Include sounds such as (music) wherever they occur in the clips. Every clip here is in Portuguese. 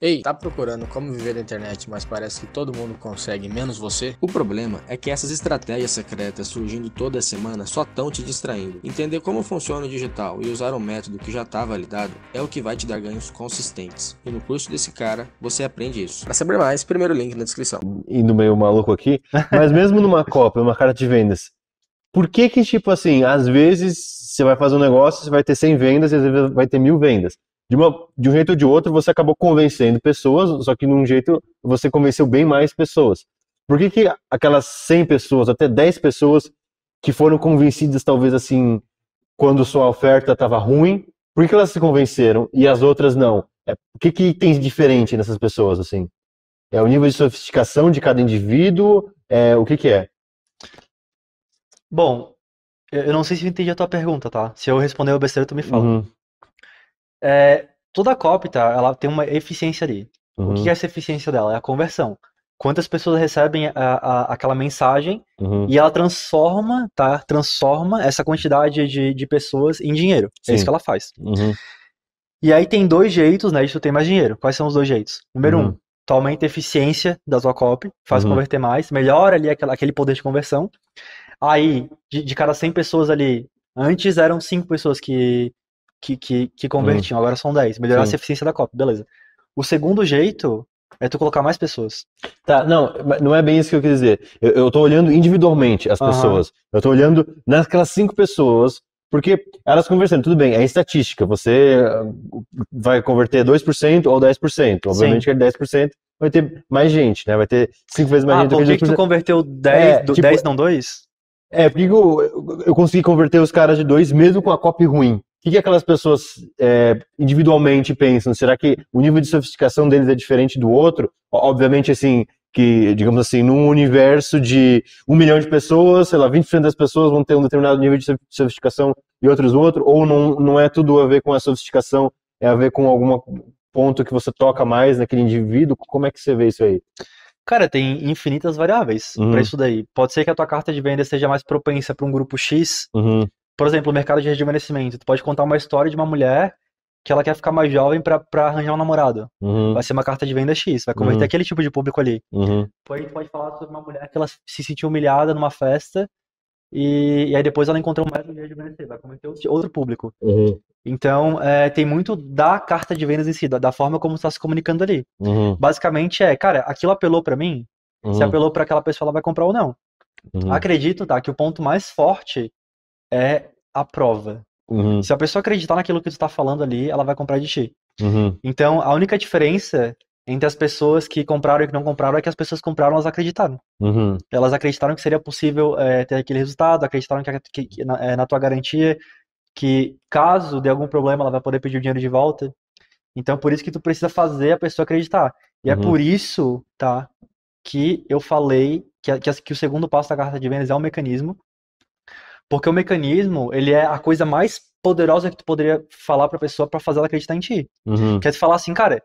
Ei, tá procurando como viver da internet, mas parece que todo mundo consegue, menos você? O problema é que essas estratégias secretas surgindo toda semana só estão te distraindo. Entender como funciona o digital e usar um método que já está validado é o que vai te dar ganhos consistentes. E no curso desse cara, você aprende isso. Para saber mais, primeiro link na descrição. Indo meio maluco aqui, (laughs) mas mesmo numa Copa, numa cara de vendas, por que que, tipo assim, às vezes você vai fazer um negócio, você vai ter 100 vendas e às vezes vai ter mil vendas? de, uma, de um jeito ou de outro, você acabou convencendo pessoas, só que num jeito você convenceu bem mais pessoas. Por que, que aquelas 100 pessoas, até 10 pessoas que foram convencidas, talvez assim, quando sua oferta estava ruim, por que, que elas se convenceram e as outras não? É, o que, que tem de diferente nessas pessoas, assim? É o nível de sofisticação de cada indivíduo? É, o que, que é? Bom, eu não sei se eu entendi a tua pergunta, tá? Se eu responder o besteira, tu me fala. Uhum. É, toda copta, tá? ela tem uma eficiência ali. Uhum. O que é essa eficiência dela? É a conversão. Quantas pessoas recebem a, a, aquela mensagem uhum. e ela transforma, tá? Transforma essa quantidade de, de pessoas em dinheiro. Sim. É isso que ela faz. Uhum. E aí tem dois jeitos, né? De tu ter mais dinheiro. Quais são os dois jeitos? Número uhum. um, tu aumenta a eficiência da tua copy, faz uhum. converter mais, melhora ali aquela, aquele poder de conversão. Aí, de, de cada 100 pessoas ali, antes eram 5 pessoas que que, que, que convertiam, hum. agora são 10. Melhorar a eficiência da cópia, beleza. O segundo jeito é tu colocar mais pessoas. Tá, não, não é bem isso que eu quis dizer. Eu, eu tô olhando individualmente as uhum. pessoas. Eu tô olhando naquelas cinco pessoas, porque elas conversando, tudo bem, é estatística. Você ah, vai converter 2% ou 10%. Obviamente Sim. que é 10%. Vai ter mais gente, né? Vai ter cinco vezes mais ah, gente. Por que, que tu converteu 10, é, do, tipo, 10 não 2? É, porque eu, eu consegui converter os caras de 2 mesmo com a copy ruim que, que aquelas pessoas é, individualmente pensam? Será que o nível de sofisticação deles é diferente do outro? Obviamente, assim, que, digamos assim, num universo de um milhão de pessoas, sei lá, 20% das pessoas vão ter um determinado nível de sofisticação e outros outro, ou não, não é tudo a ver com a sofisticação, é a ver com algum ponto que você toca mais naquele indivíduo? Como é que você vê isso aí? Cara, tem infinitas variáveis uhum. para isso daí. Pode ser que a tua carta de venda seja mais propensa para um grupo X, uhum. Por exemplo, o mercado de rejuvenescimento. Tu pode contar uma história de uma mulher que ela quer ficar mais jovem para arranjar um namorado. Uhum. Vai ser uma carta de venda X, vai converter uhum. aquele tipo de público ali. Uhum. Depois pode falar sobre uma mulher que ela se sentiu humilhada numa festa e, e aí depois ela encontrou um método de rejuvenescer, vai converter outro público. Uhum. Então, é, tem muito da carta de vendas em si, da, da forma como está se comunicando ali. Uhum. Basicamente é, cara, aquilo apelou para mim, se uhum. apelou para aquela pessoa, ela vai comprar ou não. Uhum. Acredito, tá, que o ponto mais forte é a prova. Uhum. Se a pessoa acreditar naquilo que tu tá falando ali, ela vai comprar de ti. Uhum. Então, a única diferença entre as pessoas que compraram e que não compraram é que as pessoas compraram, elas acreditaram. Uhum. Elas acreditaram que seria possível é, ter aquele resultado, acreditaram que, que na, é, na, tua garantia, que caso dê algum problema, ela vai poder pedir o dinheiro de volta. Então, é por isso que tu precisa fazer a pessoa acreditar. E é uhum. por isso, tá, que eu falei que, que, que o segundo passo da carta de vendas é um mecanismo porque o mecanismo, ele é a coisa mais poderosa que tu poderia falar pra pessoa para fazer ela acreditar em ti. Uhum. Quer é te falar assim, cara,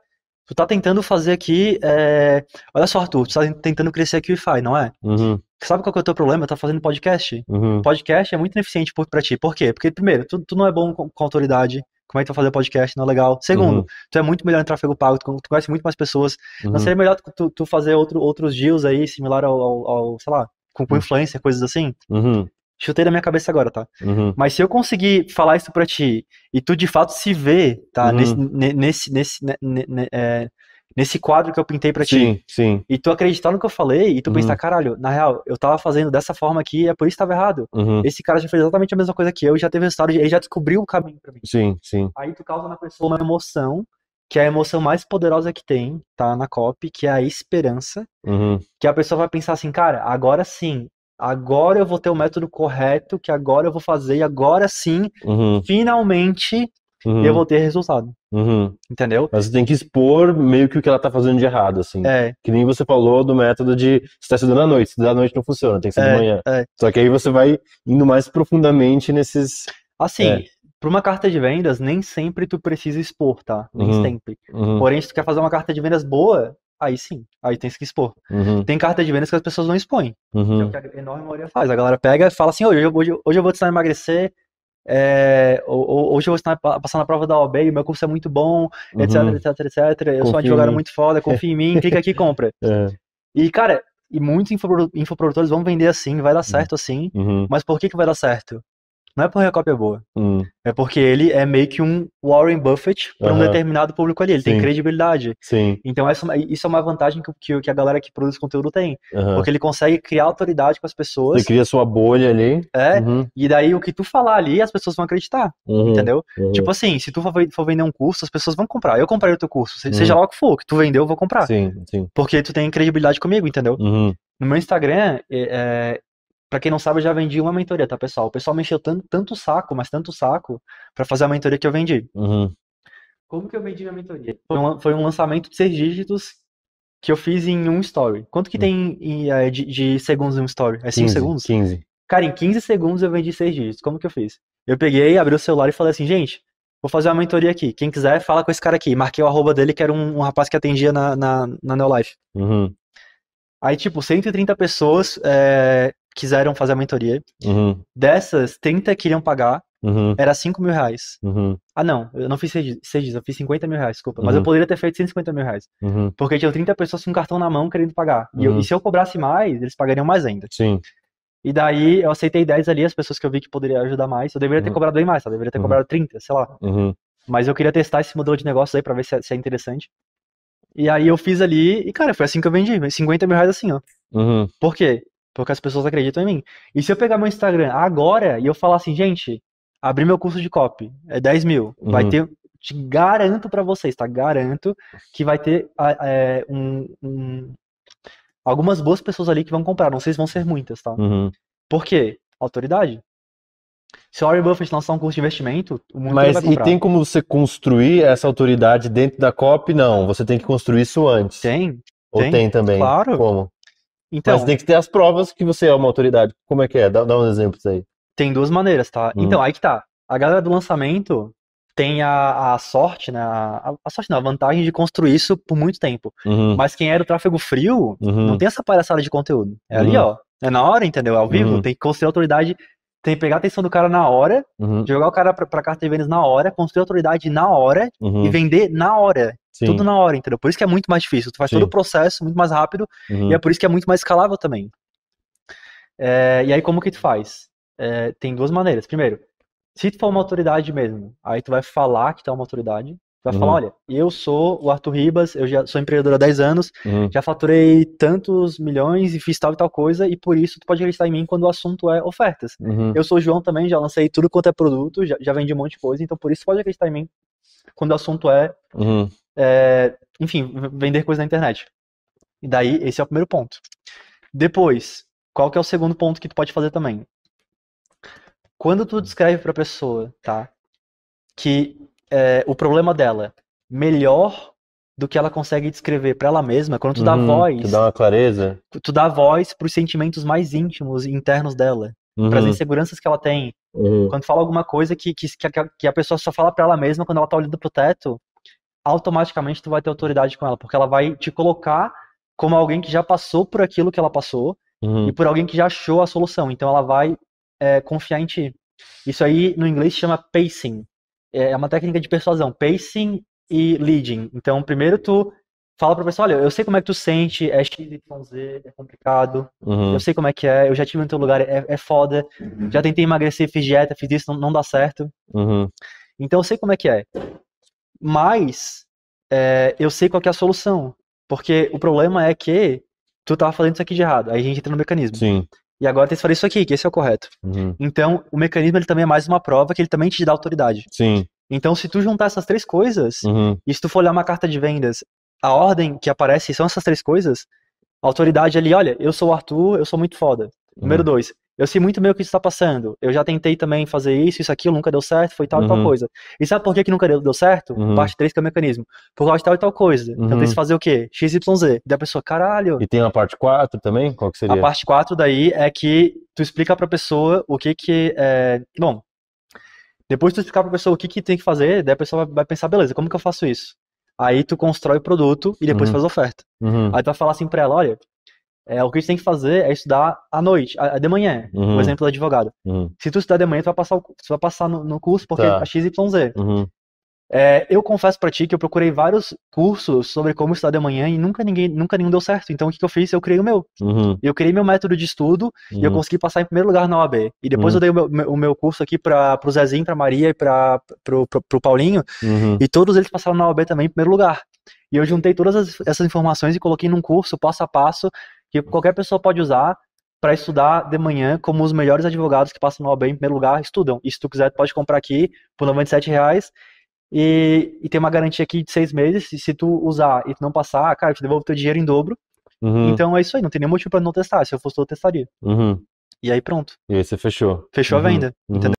tu tá tentando fazer aqui, é... olha só, Arthur, tu tá tentando crescer aqui o wi fi não é? Uhum. Sabe qual que é o teu problema? Tu tá fazendo podcast. Uhum. Podcast é muito ineficiente pra ti. Por quê? Porque, primeiro, tu, tu não é bom com, com autoridade. Como é que tu vai fazer podcast? Não é legal. Segundo, uhum. tu é muito melhor em tráfego pago, tu, tu conhece muito mais pessoas. Não uhum. seria melhor tu, tu fazer outro, outros deals aí, similar ao, ao, ao sei lá, com, com uhum. influencer, coisas assim? Uhum. Chutei da minha cabeça agora, tá? Uhum. Mas se eu conseguir falar isso pra ti e tu de fato se vê, tá? Uhum. Nesse, nesse, nesse, é, nesse quadro que eu pintei pra ti. Sim. sim E tu acreditar no que eu falei e tu uhum. pensar, caralho, na real, eu tava fazendo dessa forma aqui e é por isso que tava errado. Uhum. Esse cara já fez exatamente a mesma coisa que eu, e já teve resultado, ele já descobriu o caminho pra mim. Sim, sim. Aí tu causa na pessoa uma emoção que é a emoção mais poderosa que tem, tá? Na COP, que é a esperança. Uhum. Que a pessoa vai pensar assim, cara, agora sim, agora eu vou ter o método correto, que agora eu vou fazer, e agora sim, uhum. finalmente, uhum. eu vou ter resultado. Uhum. Entendeu? Mas você tem que expor meio que o que ela tá fazendo de errado, assim. É. Que nem você falou do método de você tá estudando à noite, estudar à noite não funciona, tem que ser é, de manhã. É. Só que aí você vai indo mais profundamente nesses. Assim, é. para uma carta de vendas, nem sempre tu precisa expor, tá? Nem uhum. sempre. Uhum. Porém, se tu quer fazer uma carta de vendas boa, aí sim, aí tem que expor. Uhum. Tem carta de vendas que as pessoas não expõem, uhum. que é o que a enorme maioria faz. A galera pega e fala assim, hoje, hoje, hoje eu vou te ensinar a emagrecer, é, hoje eu vou estar passando na prova da OB, o meu curso é muito bom, etc, uhum. etc, etc. Eu sou um advogado muito foda, confia em mim, clica aqui e compra. (laughs) É. E, cara, e muitos infoprodutores vão vender assim, vai dar uhum. certo assim, uhum. mas por que, que vai dar certo? Não é porque a cópia é boa. Hum. É porque ele é meio que um Warren Buffett para uhum. um determinado público ali. Ele Sim. tem credibilidade. Sim. Então essa, é isso é uma vantagem que, que, a galera que produz conteúdo tem. Uhum. Porque ele consegue criar autoridade com as pessoas. Ele cria sua bolha ali. É. Uhum. E daí o que tu falar ali, as pessoas vão acreditar. Uhum. Entendeu? Uhum. Tipo assim, se tu for vender um curso, as pessoas vão comprar. Eu comprei o teu curso. Seja uhum. lá o que for, que tu vendeu, eu vou comprar. Sim, sim. Porque tu tem credibilidade comigo, entendeu? No meu Instagram, é, é, para quem não sabe, eu já vendi uma mentoria, tá, pessoal? O pessoal mexeu tanto, tanto saco, mas tanto saco, para fazer a mentoria que eu vendi. Uhum. Como que eu vendi minha mentoria? Foi um, foi um lançamento de seis dígitos que eu fiz em um story. Quanto que hum. tem em, é, de, de, segundos em um story? É 5 segundos? 15. Cara, em 15 segundos eu vendi seis dígitos. Como que eu fiz? Eu peguei, abri o celular e falei assim, gente, vou fazer uma mentoria aqui. Quem quiser, fala com esse cara aqui. Marquei o arroba dele, que era um, um rapaz que atendia na, na, na Neolife. Uhum. Aí, tipo, 130 pessoas é, quiseram fazer a mentoria. Uhum. Dessas, 30 queriam pagar. Uhum. Era 5 mil reais. Uhum. Ah, não, eu não fiz 6 dias, eu fiz 50 mil reais, desculpa. Mas eu uhum. poderia ter feito 150 mil reais. Uhum. Porque tinha 30 pessoas com um cartão na mão querendo pagar. E, eu, e, uhum. se eu cobrasse mais, eles pagariam mais ainda. Sim. E daí eu aceitei 10 ali, as pessoas que eu vi que poderia ajudar mais. Eu deveria ter cobrado bem mais, tá? Eu deveria ter cobrado 30, sei lá. Mas eu queria testar esse modelo de negócio aí pra ver se é, se é, interessante. E aí eu fiz ali, e cara, foi assim que eu vendi. 50 mil reais assim, ó. Por quê? Porque as pessoas acreditam em mim. E se eu pegar meu Instagram agora e eu falar assim, gente, abri meu curso de copy, é 10 mil, uhum. vai ter. Te garanto para vocês, tá? Garanto que vai ter é, um, um, algumas boas pessoas ali que vão comprar. Não sei se vão ser muitas, tá? Uhum. Por quê? Autoridade. Se o Warren Buffett lançar um curso de investimento, o mundo Mas vai comprar. e tem como você construir essa autoridade dentro da COP? Não, você tem que construir isso antes. Tem. Ou tem, tem também? Claro. Como? Então, Mas tem que ter as provas que você é uma autoridade. Como é que é? Dá, dá uns exemplos aí. Tem duas maneiras, tá? Hum. Então, aí que tá. A galera do lançamento tem a, a sorte, né? A, a, sorte não, a vantagem de construir isso por muito tempo. Uhum. Mas quem era o tráfego frio uhum. não tem essa palhaçada de conteúdo. É ali, uhum. ó. É na hora, entendeu? É ao vivo. Uhum. Tem que construir autoridade tem que pegar a atenção do cara na hora, uhum. jogar o cara pra, pra carta de vendas na hora, construir autoridade na hora uhum. e vender na hora. Sim. tudo na hora, entendeu? Por isso que é muito mais difícil. Tu faz Sim. todo o processo muito mais rápido uhum. e é por isso que é muito mais escalável também. É, e aí, como que tu faz? É, tem duas maneiras. Primeiro, se tu for uma autoridade mesmo, aí tu vai falar que tu é uma autoridade. Tu vai uhum. falar, olha, eu sou o Arthur Ribas, eu já sou empreendedor há 10 anos, uhum. já faturei tantos milhões e fiz tal e tal coisa, e por isso tu pode acreditar em mim quando o assunto é ofertas. Uhum. Eu sou o João também, já lancei tudo quanto é produto, já, já vendi um monte de coisa, então por isso tu pode acreditar em mim quando o assunto é, uhum. é enfim, vender coisa na internet. E daí, esse é o primeiro ponto. Depois, qual que é o segundo ponto que tu pode fazer também? Quando tu descreve para a pessoa, tá? Que é, o problema dela melhor do que ela consegue descrever para ela mesma, quando tu dá uhum. voz. Tu dá uma clareza. Tu dá voz para os sentimentos mais íntimos e internos dela uhum. para as inseguranças que ela tem. Uhum. Quando fala alguma coisa que, que, que, a, pessoa só fala para ela mesma quando ela tá olhando pro teto, automaticamente tu vai ter autoridade com ela, porque ela vai te colocar como alguém que já passou por aquilo que ela passou uhum. e por alguém que já achou a solução. Então ela vai é, confiar em ti. Isso aí no inglês chama pacing. É, é uma técnica de persuasão. Pacing e leading. Então, primeiro tu fala pro pessoal, olha, eu sei como é que tu sente, é X, Y, Z, é complicado, uhum. eu sei como é que é, eu já tive no teu lugar, é, é foda, uhum. já tentei emagrecer, fiz dieta, fiz isso, não, não dá certo. Uhum. Então eu sei como é que é. Mas é, eu sei qual é a solução. Porque o problema é que tu tava fazendo isso aqui de errado, aí a gente entra no mecanismo. Sim. E agora tem que fazer isso aqui, que esse é o correto. Uhum. Então, o mecanismo ele também é mais uma prova que ele também te dá autoridade. Sim. Então, se tu juntar essas três coisas, uhum. e se tu for olhar uma carta de vendas, a ordem que aparece são essas três coisas, a autoridade ali, olha, eu sou o Arthur, eu sou muito foda. Número uhum. dois, eu sei muito bem o que está passando. Eu já tentei também fazer isso, isso, aqui nunca deu certo, foi tal uhum. e tal uhum. coisa. E sabe por que, que nunca deu, deu certo? Uhum. Parte 3 que é o mecanismo. Por causa de tal e tal coisa. Então, uhum. Então tem que fazer o quê? XYZ. Da pessoa, caralho. E tem a parte 4 também? Qual que seria? A parte 4 daí é que tu explica pra pessoa o que que é... Bom, depois tu explicar pra pessoa o que que tem que fazer, daí a pessoa vai pensar, beleza, como que eu faço isso? Aí tu constrói o produto e depois uhum. faz a oferta. Uhum. Aí tu vai falar assim pra ela, olha, é, o que a gente tem que fazer é estudar à noite, a, de manhã, uhum. por exemplo, da advogada. Uhum. Se tu estudar de manhã, tu vai passar, tu vai passar no, no curso porque tá. é XYZ. Uhum. É, eu confesso para ti que eu procurei vários cursos sobre como estudar de manhã e nunca ninguém, nunca nenhum deu certo. Então o que, que eu fiz? Eu criei o meu. Uhum. Eu criei meu método de estudo uhum. e eu uhum. consegui passar em primeiro lugar na OAB. E depois uhum. eu dei o meu, o meu curso aqui para pro Zezinho, para Maria e para pro, pro, pro, Paulinho. Uhum. E todos eles passaram na OAB também em primeiro lugar. E eu juntei todas as, essas informações e coloquei num curso passo a passo que qualquer pessoa pode usar para estudar de manhã como os melhores advogados que passam na OAB em primeiro lugar estudam. E se tu quiser, tu pode comprar aqui por 97 reais e, e tem uma garantia aqui de seis meses, e se tu usar e tu não passar, cara, eu te devolvo teu dinheiro em dobro. Uhum. Então é isso aí, não tem nenhum motivo para não testar. Se eu fosse, eu testaria. Uhum. E aí pronto. E aí você fechou. Fechou a uhum. venda, entendeu? Uhum.